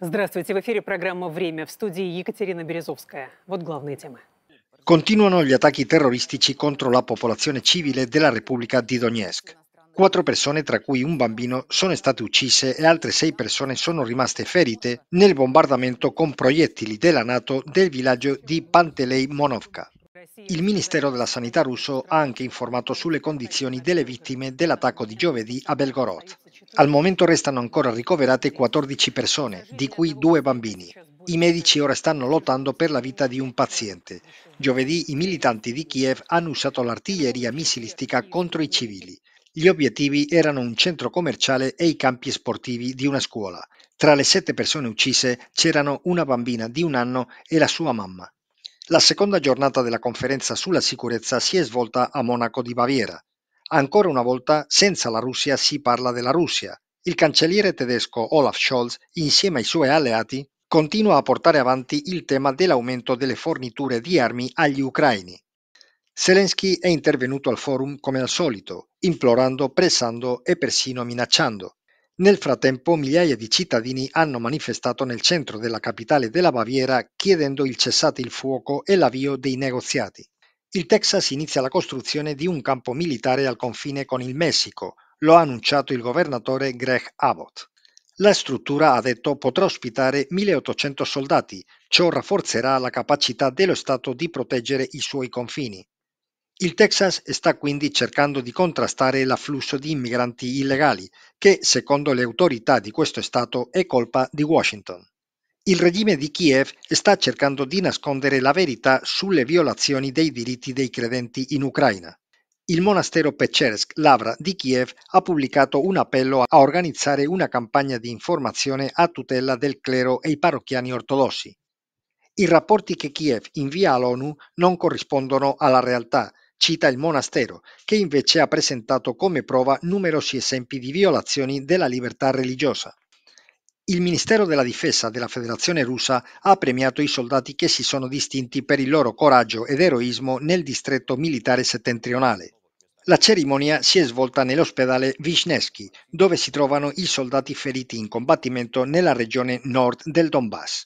Здравствуйте. В эфире программа «Время» в студии Екатерина Березовская. Вот главные темы. Continuano gli attacchi terroristici contro la popolazione civile della Repubblica di Donetsk. Quattro persone, tra cui un bambino, sono state uccise e altre sei persone sono rimaste ferite nel bombardamento con proiettili della Nato del villaggio di Pantelei Monovka. Il Ministero della Sanità russo ha anche informato sulle condizioni delle vittime dell'attacco di giovedì a Belgorod. Al momento restano ancora ricoverate 14 persone, di cui due bambini. I medici ora stanno lottando per la vita di un paziente. Giovedì i militanti di Kiev hanno usato l'artiglieria missilistica contro i civili. Gli obiettivi erano un centro commerciale e i campi sportivi di una scuola. Tra le sette persone uccise c'erano una bambina di un anno e la sua mamma. La seconda giornata della conferenza sulla sicurezza si è svolta a Monaco di Baviera. Ancora una volta senza la Russia si parla della Russia. Il cancelliere tedesco Olaf Scholz, insieme ai suoi alleati, continua a portare avanti il tema dell'aumento delle forniture di armi agli ucraini. Zelensky è intervenuto al forum come al solito, implorando, pressando e persino minacciando. Nel frattempo migliaia di cittadini hanno manifestato nel centro della capitale della Baviera chiedendo il cessate il fuoco e l'avvio dei negoziati. Il Texas inizia la costruzione di un campo militare al confine con il Messico, lo ha annunciato il governatore Greg Abbott. La struttura, ha detto, potrà ospitare 1800 soldati, ciò rafforzerà la capacità dello Stato di proteggere i suoi confini. Il Texas sta quindi cercando di contrastare l'afflusso di immigranti illegali, che secondo le autorità di questo Stato è colpa di Washington. Il regime di Kiev sta cercando di nascondere la verità sulle violazioni dei diritti dei credenti in Ucraina. Il monastero Pechersk Lavra di Kiev ha pubblicato un appello a organizzare una campagna di informazione a tutela del clero e i parrocchiani ortodossi. I rapporti che Kiev invia all'ONU non corrispondono alla realtà, cita il monastero, che invece ha presentato come prova numerosi esempi di violazioni della libertà religiosa. Il Ministero della Difesa della Federazione Russa ha premiato i soldati che si sono distinti per il loro coraggio ed eroismo nel distretto militare settentrionale. La cerimonia si è svolta nell'ospedale Vishnevsky, dove si trovano i soldati feriti in combattimento nella regione nord del Donbass.